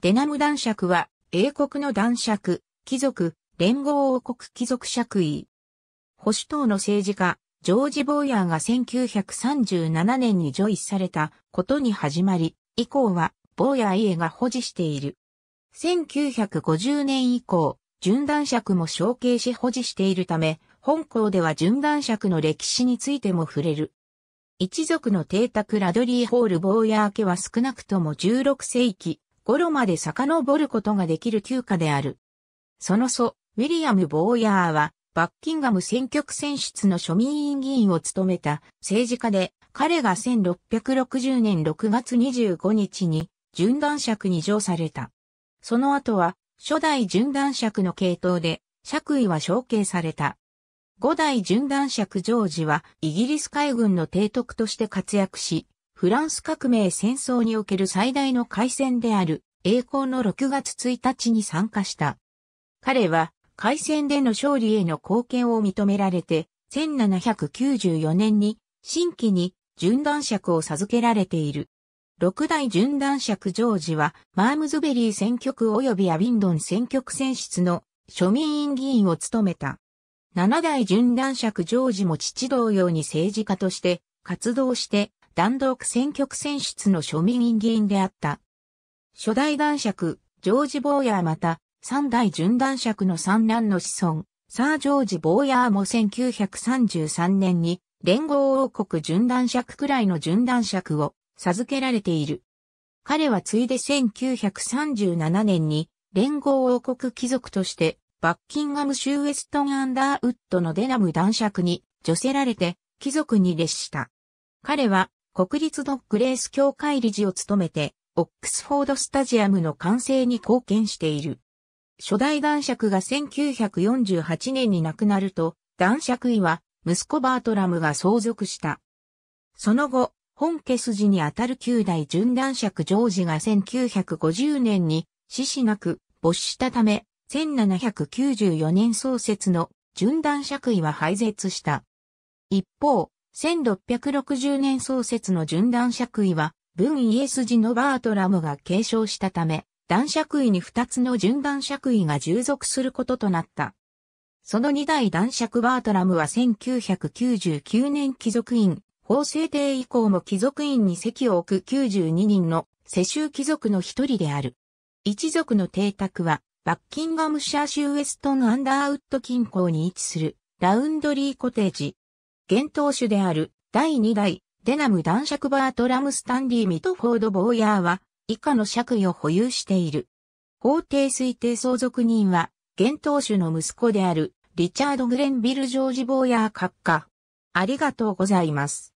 デナム男爵は、英国の男爵、貴族、連合王国貴族爵位。保守党の政治家、ジョージ・ボーヤーが1937年に除位されたことに始まり、以降は、ボーヤー家が保持している。1950年以降、準男爵も承継し保持しているため、本校では準男爵の歴史についても触れる。一族の邸宅ラドリーホールボーヤー家は少なくとも16世紀、頃まで遡ることができる旧家である。その祖、ウィリアム・ボーヤーは、バッキンガム選挙区選出の庶民委員議員を務めた政治家で、彼が1660年6月25日に、順断尺に上された。その後は、初代準断尺の系統で、爵位は承継された。五代準断尺ジョージは、イギリス海軍の提督として活躍し、フランス革命戦争における最大の海戦である、栄光の6月1日に参加した。彼は、海戦での勝利への貢献を認められて、1794年に、新規に、順断尺を授けられている。六代順断尺ジョージは、マームズベリー選挙区及びアビンドン選挙区選出の庶民院議員を務めた。七代順断尺ジョージも父同様に政治家として活動して、弾道区選挙区選出の庶民院議員であった。初代男爵、ジョージ・ボーヤーまた、三代純男爵の三男の子孫、サー・ジョージ・ボーヤーも1933年に、連合王国純男爵くらいの純男爵を授けられている。彼はついで1937年に、連合王国貴族として、バッキンガム州ウェストン・アンダーウッドのデナム男爵に、女せられて、貴族に列した。彼は、国立ドッグレース協会理事を務めて、オックスフォードスタジアムの完成に貢献している。初代男爵が1948年に亡くなると、男爵位は息子バートラムが相続した。その後、本家筋にあたる9代準男爵ジョージが1950年に死死なく没したため、1794年創設の準男爵位は廃絶した。一方、1660年創設の準男爵位は文イエスジのバートラムが継承したため、男爵位に2つの順男爵位が従属することとなった。その2代男爵バートラムは1999年貴族院、法制定以降も貴族院に席を置く92人の世襲貴族の一人である。一族の邸宅は、バッキンガムシャー州ウエストンアンダーウッド近郊に位置する、ラウンドリーコテージ。現当主である、第2代、デナム男爵バートラムスタンディ・ミトフォード・ボーヤーは、以下の爵位を保有している。法定推定相続人は、現当主の息子である、リチャード・グレンビル・ジョージ・ボーヤー閣下。ありがとうございます。